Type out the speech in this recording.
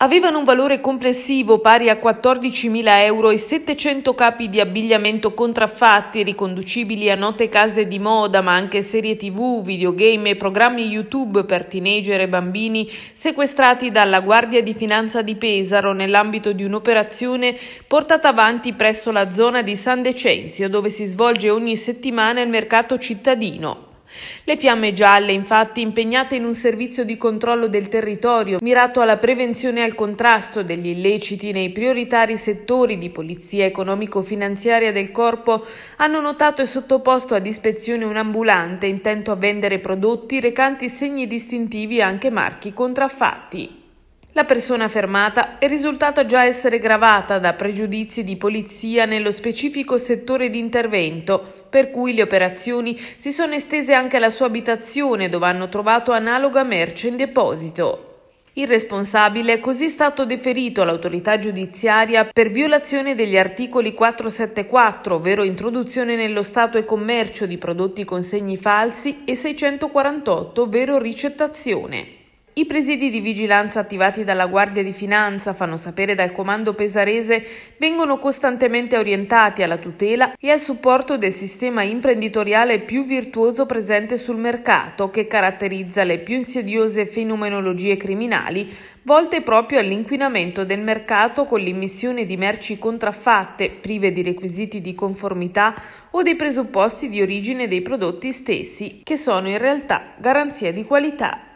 avevano un valore complessivo pari a 14.000 euro e 700 capi di abbigliamento contraffatti riconducibili a note case di moda ma anche serie tv, videogame e programmi YouTube per teenager e bambini sequestrati dalla Guardia di Finanza di Pesaro nell'ambito di un'operazione portata avanti presso la zona di San Decenzio dove si svolge ogni settimana il mercato cittadino. Le fiamme gialle, infatti, impegnate in un servizio di controllo del territorio mirato alla prevenzione e al contrasto degli illeciti nei prioritari settori di polizia economico-finanziaria del corpo, hanno notato e sottoposto ad ispezione un ambulante intento a vendere prodotti recanti segni distintivi e anche marchi contraffatti. La persona fermata è risultata già essere gravata da pregiudizi di polizia nello specifico settore di intervento, per cui le operazioni si sono estese anche alla sua abitazione dove hanno trovato analoga merce in deposito. Il responsabile è così stato deferito all'autorità giudiziaria per violazione degli articoli 474, ovvero introduzione nello Stato e commercio di prodotti con segni falsi, e 648, ovvero ricettazione. I presidi di vigilanza attivati dalla Guardia di Finanza, fanno sapere dal comando pesarese, vengono costantemente orientati alla tutela e al supporto del sistema imprenditoriale più virtuoso presente sul mercato, che caratterizza le più insidiose fenomenologie criminali volte proprio all'inquinamento del mercato con l'immissione di merci contraffatte, prive di requisiti di conformità o dei presupposti di origine dei prodotti stessi, che sono in realtà garanzia di qualità.